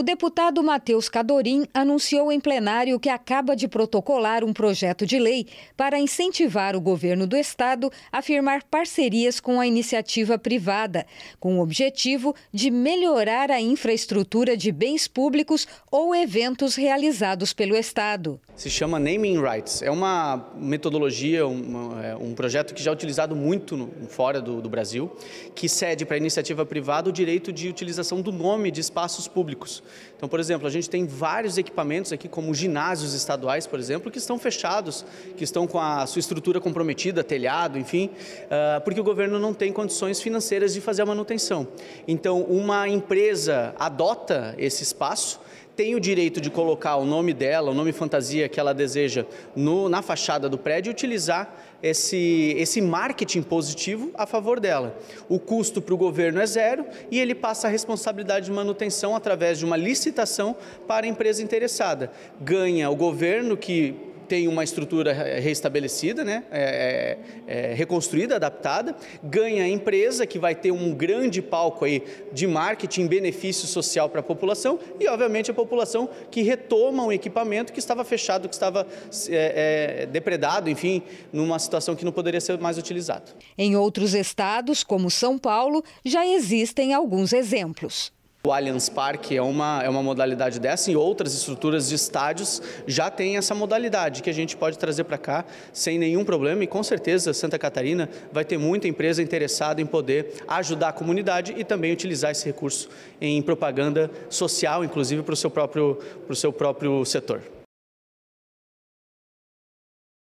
O deputado Matheus Cadorim anunciou em plenário que acaba de protocolar um projeto de lei para incentivar o governo do estado a firmar parcerias com a iniciativa privada, com o objetivo de melhorar a infraestrutura de bens públicos ou eventos realizados pelo estado. Se chama Naming Rights. É uma metodologia, um é, projeto que já é utilizado muito no, fora do, do Brasil, que cede para a iniciativa privada o direito de utilização do nome de espaços públicos. Então, por exemplo, a gente tem vários equipamentos aqui, como ginásios estaduais, por exemplo, que estão fechados, que estão com a sua estrutura comprometida, telhado, enfim, ah, porque o governo não tem condições financeiras de fazer a manutenção. Então, uma empresa adota esse espaço tem o direito de colocar o nome dela, o nome fantasia que ela deseja no, na fachada do prédio e utilizar esse, esse marketing positivo a favor dela. O custo para o governo é zero e ele passa a responsabilidade de manutenção através de uma licitação para a empresa interessada. Ganha o governo que tem uma estrutura restabelecida, né? É, é, é, reconstruída, adaptada, ganha a empresa que vai ter um grande palco aí de marketing, benefício social para a população e, obviamente, a população que retoma um equipamento que estava fechado, que estava é, é depredado, enfim, numa situação que não poderia ser mais utilizado. Em outros estados, como São Paulo, já existem alguns exemplos. O Allianz Parque é uma, é uma modalidade dessa e outras estruturas de estádios já têm essa modalidade que a gente pode trazer para cá sem nenhum problema e com certeza Santa Catarina vai ter muita empresa interessada em poder ajudar a comunidade e também utilizar esse recurso em propaganda social, inclusive para o seu próprio, para o seu próprio setor.